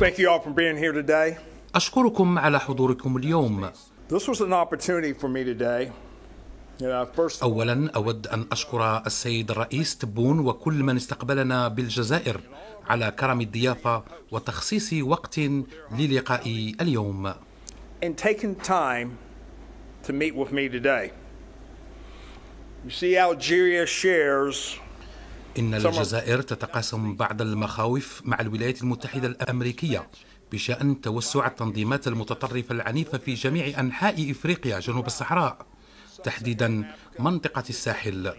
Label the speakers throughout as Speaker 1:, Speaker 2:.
Speaker 1: Thank you all for being here today. أشكركم على حضوركم اليوم. This was an opportunity for me today.
Speaker 2: أولا أود أن أشكر السيد الرئيس تبون وكل من استقبلنا بالجزائر على كرم الضيافة وتخصيص وقت للقاء اليوم.
Speaker 1: And taking time to meet with me today. You see, Algeria shares
Speaker 2: إن الجزائر تتقاسم بعض المخاوف مع الولايات المتحدة الأمريكية بشأن توسع التنظيمات المتطرفة العنيفة في جميع أنحاء إفريقيا جنوب الصحراء تحديدا منطقة الساحل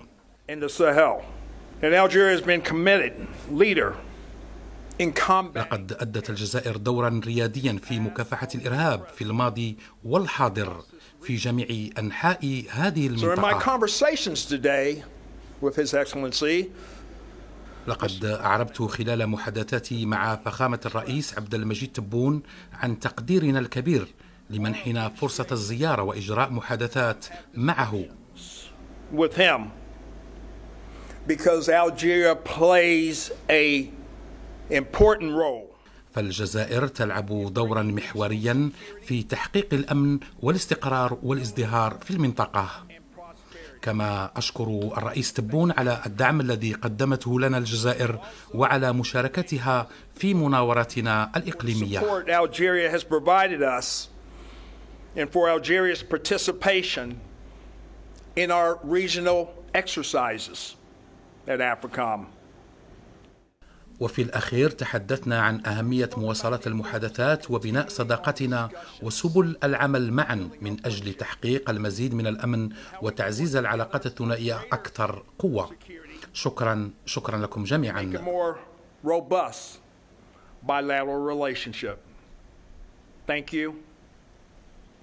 Speaker 2: لقد أدت الجزائر دورا رياديا في مكافحة الإرهاب في الماضي والحاضر في جميع أنحاء هذه المنطقة. لقد أعربت خلال محادثاتي مع فخامة الرئيس عبد المجيد تبون عن تقديرنا الكبير لمنحنا فرصة الزيارة وإجراء محادثات معه.
Speaker 1: With him. Because Algeria plays a important role.
Speaker 2: فالجزائر تلعب دورا محوريا في تحقيق الامن والاستقرار والازدهار في المنطقه كما أشكر الرئيس تبون على الدعم الذي قدمته لنا الجزائر وعلى مشاركتها في مناوراتنا الإقليمية
Speaker 1: in our regional exercises at AFRICOM.
Speaker 2: وفي الأخير تحدثنا عن أهمية مواصلة المحادثات وبناء صداقتنا وسبل العمل معا من أجل تحقيق المزيد من الأمن وتعزيز العلاقات الثنائية أكثر قوة شكرا شكرا لكم جميعا
Speaker 1: Thank you.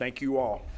Speaker 1: Thank you all.